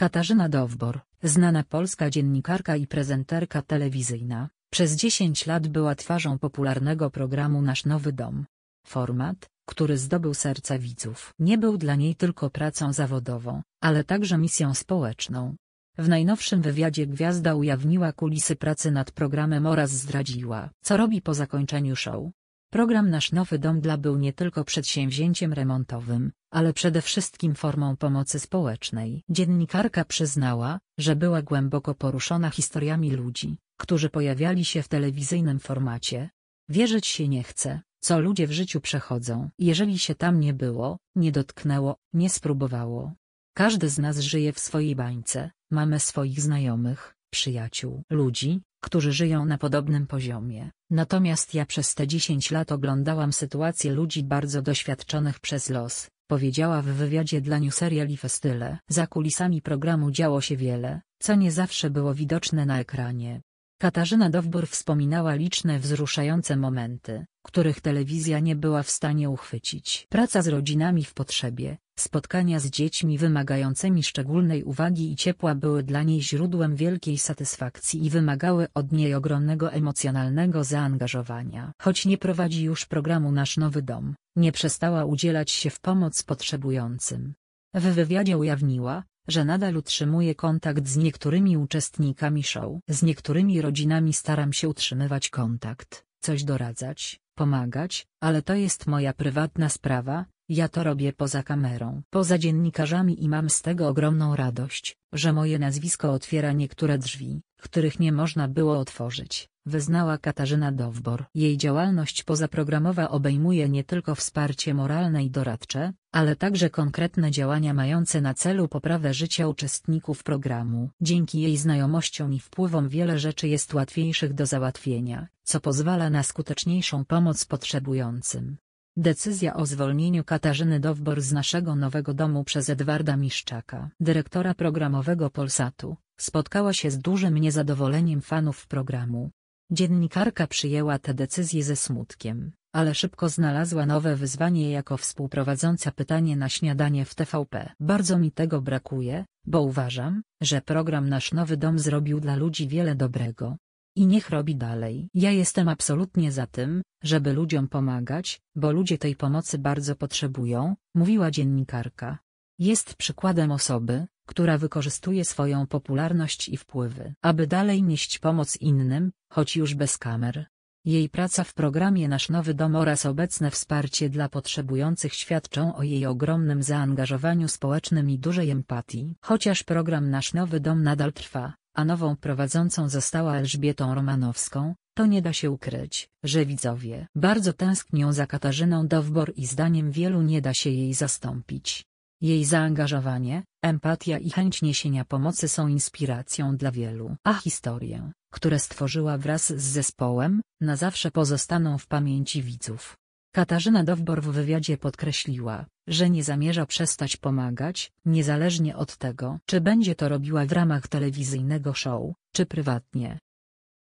Katarzyna Dowbor, znana polska dziennikarka i prezenterka telewizyjna, przez 10 lat była twarzą popularnego programu Nasz Nowy Dom. Format, który zdobył serca widzów, nie był dla niej tylko pracą zawodową, ale także misją społeczną. W najnowszym wywiadzie gwiazda ujawniła kulisy pracy nad programem oraz zdradziła, co robi po zakończeniu show. Program Nasz Nowy Dom dla był nie tylko przedsięwzięciem remontowym, ale przede wszystkim formą pomocy społecznej. Dziennikarka przyznała, że była głęboko poruszona historiami ludzi, którzy pojawiali się w telewizyjnym formacie. Wierzyć się nie chce, co ludzie w życiu przechodzą. Jeżeli się tam nie było, nie dotknęło, nie spróbowało. Każdy z nas żyje w swojej bańce, mamy swoich znajomych, przyjaciół, ludzi, którzy żyją na podobnym poziomie. Natomiast ja przez te 10 lat oglądałam sytuację ludzi bardzo doświadczonych przez los, powiedziała w wywiadzie dla New Seriali Festyle. Za kulisami programu działo się wiele, co nie zawsze było widoczne na ekranie. Katarzyna Dowbór wspominała liczne wzruszające momenty, których telewizja nie była w stanie uchwycić. Praca z rodzinami w potrzebie, Spotkania z dziećmi wymagającymi szczególnej uwagi i ciepła były dla niej źródłem wielkiej satysfakcji i wymagały od niej ogromnego emocjonalnego zaangażowania. Choć nie prowadzi już programu Nasz Nowy Dom, nie przestała udzielać się w pomoc potrzebującym. W wywiadzie ujawniła, że nadal utrzymuje kontakt z niektórymi uczestnikami show. Z niektórymi rodzinami staram się utrzymywać kontakt, coś doradzać, pomagać, ale to jest moja prywatna sprawa, ja to robię poza kamerą. Poza dziennikarzami i mam z tego ogromną radość, że moje nazwisko otwiera niektóre drzwi, których nie można było otworzyć, wyznała Katarzyna Dowbor. Jej działalność pozaprogramowa obejmuje nie tylko wsparcie moralne i doradcze, ale także konkretne działania mające na celu poprawę życia uczestników programu. Dzięki jej znajomościom i wpływom wiele rzeczy jest łatwiejszych do załatwienia, co pozwala na skuteczniejszą pomoc potrzebującym. Decyzja o zwolnieniu Katarzyny Dowbor z naszego nowego domu przez Edwarda Miszczaka, dyrektora programowego Polsatu, spotkała się z dużym niezadowoleniem fanów programu. Dziennikarka przyjęła tę decyzję ze smutkiem, ale szybko znalazła nowe wyzwanie jako współprowadząca pytanie na śniadanie w TVP. Bardzo mi tego brakuje, bo uważam, że program Nasz Nowy Dom zrobił dla ludzi wiele dobrego i niech robi dalej. Ja jestem absolutnie za tym, żeby ludziom pomagać, bo ludzie tej pomocy bardzo potrzebują, mówiła dziennikarka. Jest przykładem osoby, która wykorzystuje swoją popularność i wpływy, aby dalej nieść pomoc innym, choć już bez kamer. Jej praca w programie Nasz Nowy Dom oraz obecne wsparcie dla potrzebujących świadczą o jej ogromnym zaangażowaniu społecznym i dużej empatii. Chociaż program Nasz Nowy Dom nadal trwa, a nową prowadzącą została Elżbietą Romanowską, to nie da się ukryć, że widzowie bardzo tęsknią za Katarzyną Dowbor i zdaniem wielu nie da się jej zastąpić. Jej zaangażowanie, empatia i chęć niesienia pomocy są inspiracją dla wielu, a historię, które stworzyła wraz z zespołem, na zawsze pozostaną w pamięci widzów. Katarzyna Dowbor w wywiadzie podkreśliła, że nie zamierza przestać pomagać, niezależnie od tego, czy będzie to robiła w ramach telewizyjnego show, czy prywatnie.